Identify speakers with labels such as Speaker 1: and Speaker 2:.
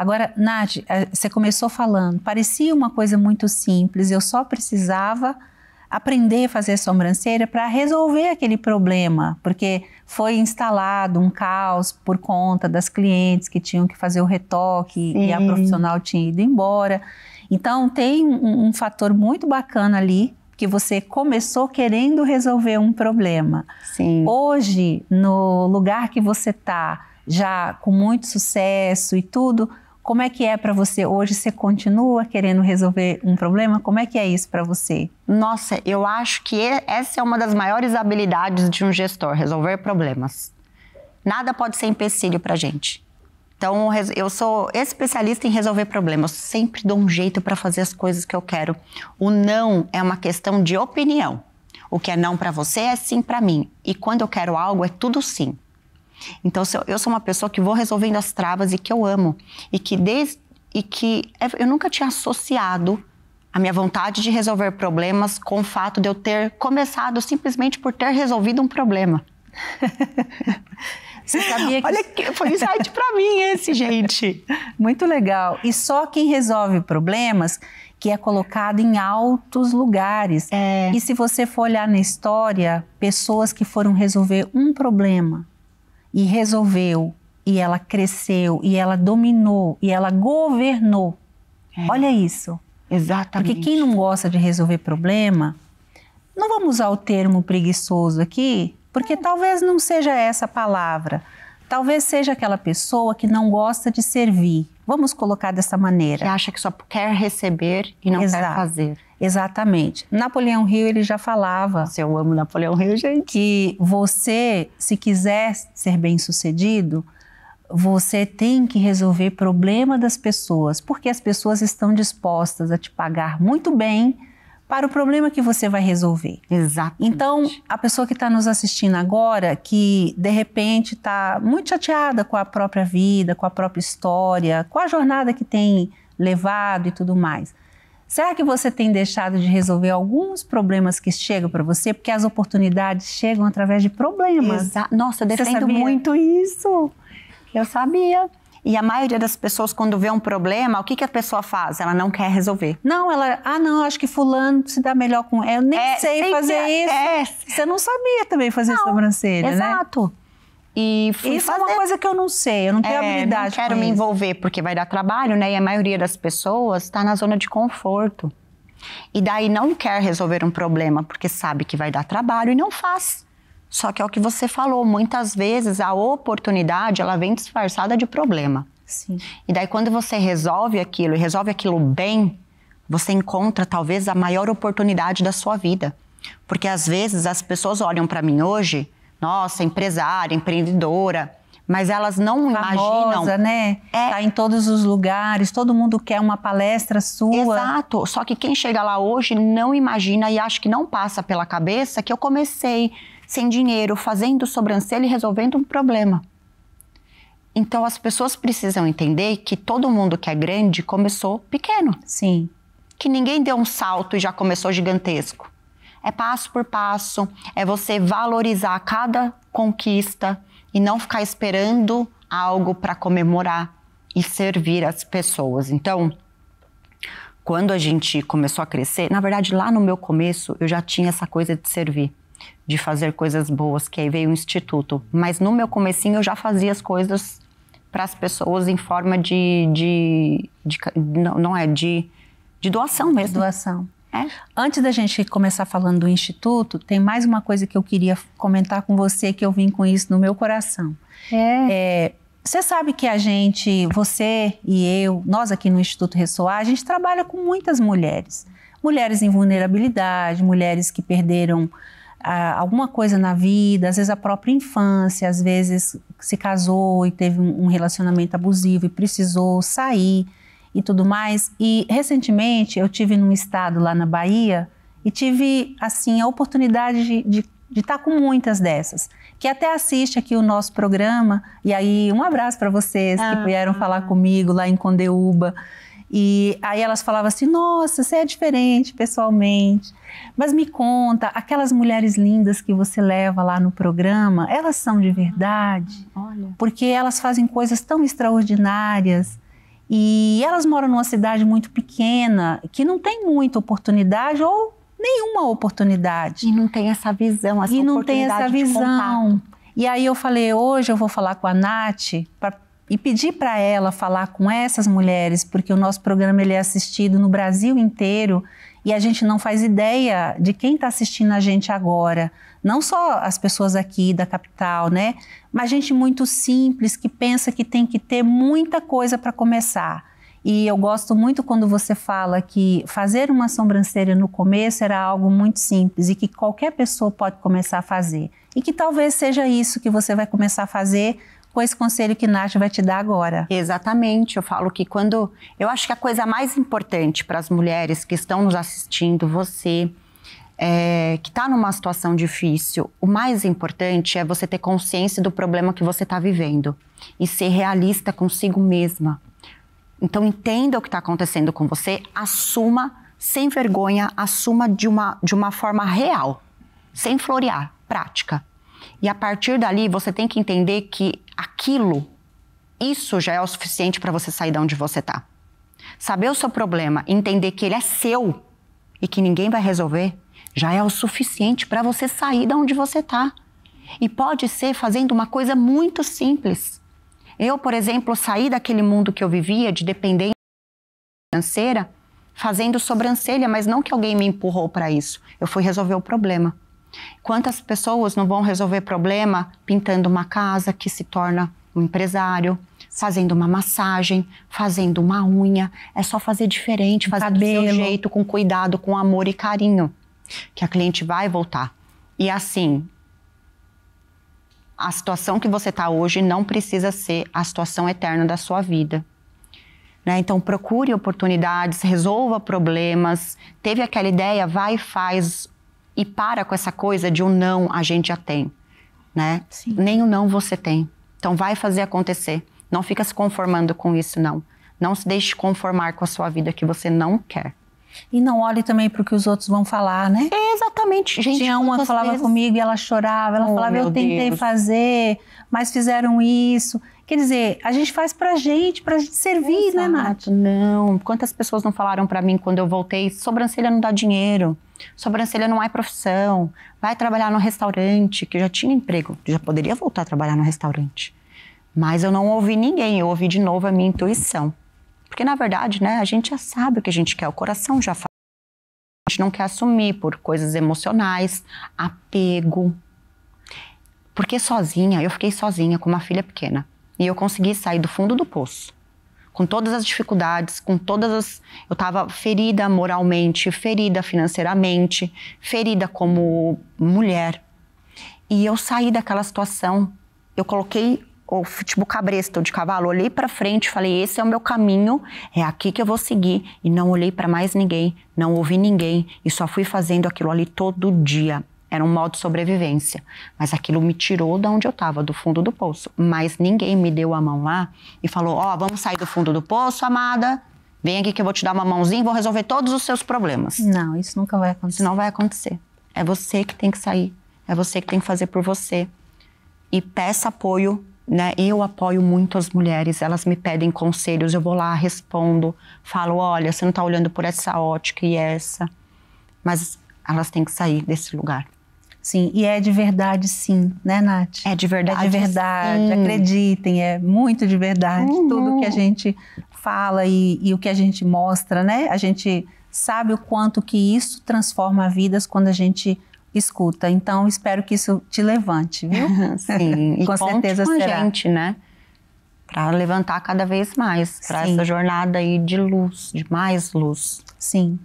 Speaker 1: Agora, Nath, é, você começou falando, parecia uma coisa muito simples, eu só precisava aprender a fazer a sobrancelha para resolver aquele problema, porque foi instalado um caos por conta das clientes que tinham que fazer o retoque Sim. e a profissional tinha ido embora. Então, tem um, um fator muito bacana ali que você começou querendo resolver um problema. Sim. Hoje, no lugar que você está, já com muito sucesso e tudo, como é que é para você hoje? Você continua querendo resolver um problema? Como é que é isso para você?
Speaker 2: Nossa, eu acho que essa é uma das maiores habilidades de um gestor, resolver problemas. Nada pode ser empecilho para gente. Então, eu sou especialista em resolver problemas. sempre dou um jeito para fazer as coisas que eu quero. O não é uma questão de opinião. O que é não para você é sim para mim. E quando eu quero algo, é tudo sim. Então, eu sou uma pessoa que vou resolvendo as travas e que eu amo. E que, desde, e que é, eu nunca tinha associado a minha vontade de resolver problemas com o fato de eu ter começado simplesmente por ter resolvido um problema. Você sabia que... Olha, que foi insight para mim esse, gente.
Speaker 1: Muito legal. E só quem resolve problemas que é colocado em altos lugares. É. E se você for olhar na história, pessoas que foram resolver um problema e resolveu, e ela cresceu, e ela dominou, e ela governou. É. Olha isso. Exatamente. Porque quem não gosta de resolver problema, não vamos usar o termo preguiçoso aqui, porque é. talvez não seja essa a palavra. Talvez seja aquela pessoa que não gosta de servir. Vamos colocar dessa maneira. Que acha que só quer receber e não Exato. quer fazer. Exatamente. Napoleão Rio, ele já falava, se eu amo Napoleão Rio, gente, que você, se quiser ser bem-sucedido, você tem que resolver problema das pessoas, porque as pessoas estão dispostas a te pagar muito bem para o problema que você vai resolver. Exato. Então, a pessoa que está nos assistindo agora, que de repente está muito chateada com a própria vida, com a própria história, com a jornada que tem levado e tudo mais Será que você tem deixado de resolver alguns problemas que chegam para você? Porque as oportunidades chegam através de problemas. Exa Nossa, eu defendo muito
Speaker 2: isso. Eu sabia. E a maioria das pessoas, quando vê um problema, o que, que a pessoa faz? Ela não quer resolver.
Speaker 1: Não, ela. Ah, não, acho que Fulano se dá
Speaker 2: melhor com. Eu nem é, sei fazer é, isso. É. Você não sabia também fazer não, sobrancelha, exato. né? Exato. E fui Isso fazer. é uma coisa que eu não sei, eu não tenho é, habilidade. Não quero me isso. envolver porque vai dar trabalho, né? E a maioria das pessoas está na zona de conforto. E daí não quer resolver um problema porque sabe que vai dar trabalho e não faz. Só que é o que você falou, muitas vezes a oportunidade ela vem disfarçada de problema. Sim. E daí quando você resolve aquilo e resolve aquilo bem, você encontra talvez a maior oportunidade da sua vida. Porque às vezes as pessoas olham para mim hoje nossa, empresária, empreendedora mas elas não Famosa, imaginam. né? É. Tá em todos os lugares, todo mundo quer uma palestra sua. Exato. Só que quem chega lá hoje não imagina e acho que não passa pela cabeça que eu comecei sem dinheiro, fazendo sobrancelha e resolvendo um problema. Então as pessoas precisam entender que todo mundo que é grande começou pequeno. Sim. Que ninguém deu um salto e já começou gigantesco. É passo por passo, é você valorizar cada conquista e não ficar esperando algo para comemorar e servir as pessoas. Então, quando a gente começou a crescer, na verdade, lá no meu começo, eu já tinha essa coisa de servir, de fazer coisas boas, que aí veio o instituto. Mas no meu comecinho, eu já fazia as coisas para as pessoas em forma de, de, de, não, é de, de doação mesmo. De doação. É? Antes da
Speaker 1: gente começar falando do Instituto, tem mais uma coisa que eu queria comentar com você, que eu vim com isso no meu coração. É. é você sabe que a gente, você e eu, nós aqui no Instituto Ressoar, a gente trabalha com muitas mulheres. Mulheres em vulnerabilidade, mulheres que perderam ah, alguma coisa na vida, às vezes a própria infância, às vezes se casou e teve um relacionamento abusivo e precisou sair e tudo mais. E recentemente eu tive num estado lá na Bahia e tive assim a oportunidade de, de de estar tá com muitas dessas, que até assiste aqui o nosso programa. E aí, um abraço para vocês ah. que vieram falar comigo lá em Condeúba. E aí elas falavam assim: nossa, você é diferente pessoalmente. Mas me conta, aquelas mulheres lindas que você leva lá no programa, elas são de verdade? Olha. Porque elas fazem coisas tão extraordinárias. E elas moram numa cidade muito pequena, que não tem muita oportunidade ou nenhuma oportunidade. E não tem essa visão, essa e não tem essa visão. E aí eu falei, hoje eu vou falar com a Nath pra, e pedir para ela falar com essas mulheres, porque o nosso programa ele é assistido no Brasil inteiro e a gente não faz ideia de quem está assistindo a gente agora. Não só as pessoas aqui da capital, né? Mas gente muito simples que pensa que tem que ter muita coisa para começar. E eu gosto muito quando você fala que fazer uma sobrancelha no começo era algo muito simples e que qualquer pessoa pode começar a fazer. E que talvez seja isso que você vai começar a fazer com esse conselho que Nath vai te dar agora. Exatamente, eu falo que
Speaker 2: quando. Eu acho que a coisa mais importante para as mulheres que estão nos assistindo, você. É, que está numa situação difícil, o mais importante é você ter consciência do problema que você está vivendo e ser realista consigo mesma. Então entenda o que está acontecendo com você, assuma sem vergonha, assuma de uma, de uma forma real, sem florear, prática. E a partir dali você tem que entender que aquilo, isso já é o suficiente para você sair de onde você está. Saber o seu problema, entender que ele é seu e que ninguém vai resolver, já é o suficiente para você sair de onde você está. E pode ser fazendo uma coisa muito simples. Eu, por exemplo, saí daquele mundo que eu vivia de dependência financeira fazendo sobrancelha, mas não que alguém me empurrou para isso. Eu fui resolver o problema. Quantas pessoas não vão resolver problema pintando uma casa que se torna um empresário, fazendo uma massagem, fazendo uma unha? É só fazer diferente, fazer Cabelo. do seu jeito, com cuidado, com amor e carinho, que a cliente vai voltar. E assim, a situação que você está hoje não precisa ser a situação eterna da sua vida. Né? Então, procure oportunidades, resolva problemas. Teve aquela ideia, vai e faz e para com essa coisa de um não a gente já tem, né? Sim. Nem o um não você tem. Então vai fazer acontecer. Não fica se conformando com isso, não. Não se deixe conformar com a sua vida que você não quer.
Speaker 1: E não olhe também para o que os outros vão falar, né? É exatamente, gente. Tinha uma que falava vezes... comigo e ela chorava, ela oh, falava, eu tentei Deus. fazer, mas fizeram isso. Quer dizer, a gente faz a gente, a gente servir, né, Exato.
Speaker 2: né, Nath? Não, quantas pessoas não falaram para mim quando eu voltei, sobrancelha não dá dinheiro sobrancelha não é profissão, vai trabalhar no restaurante, que eu já tinha emprego, já poderia voltar a trabalhar no restaurante. Mas eu não ouvi ninguém, eu ouvi de novo a minha intuição. Porque na verdade, né, a gente já sabe o que a gente quer, o coração já fala. A gente não quer assumir por coisas emocionais, apego. Porque sozinha, eu fiquei sozinha com uma filha pequena e eu consegui sair do fundo do poço com todas as dificuldades, com todas as. Eu estava ferida moralmente, ferida financeiramente, ferida como mulher. E eu saí daquela situação. Eu coloquei o futebol cabresto de cavalo, olhei para frente, e falei: esse é o meu caminho, é aqui que eu vou seguir. E não olhei para mais ninguém, não ouvi ninguém e só fui fazendo aquilo ali todo dia. Era um modo de sobrevivência. Mas aquilo me tirou da onde eu estava, do fundo do poço. Mas ninguém me deu a mão lá e falou: Ó, oh, vamos sair do fundo do poço, amada. Vem aqui que eu vou te dar uma mãozinha e vou resolver todos os seus problemas. Não, isso nunca vai acontecer. Isso não vai acontecer. É você que tem que sair. É você que tem que fazer por você. E peça apoio né? Eu apoio muito as mulheres, elas me pedem conselhos, eu vou lá, respondo, falo, olha, você não está olhando por essa ótica e essa. Mas elas têm que sair desse lugar. Sim, e é de verdade, sim, né, Nath? É de verdade.
Speaker 1: É de verdade, sim. acreditem, é muito de verdade. Uhum. Tudo que a gente fala e, e, o que a gente mostra, né? A gente sabe o quanto que isso transforma vidas quando a gente escuta. Então, espero que isso te levante, viu? sim, e com certeza com será. A gente,
Speaker 2: né? Para levantar cada vez mais para essa jornada aí de luz, de mais luz. Sim.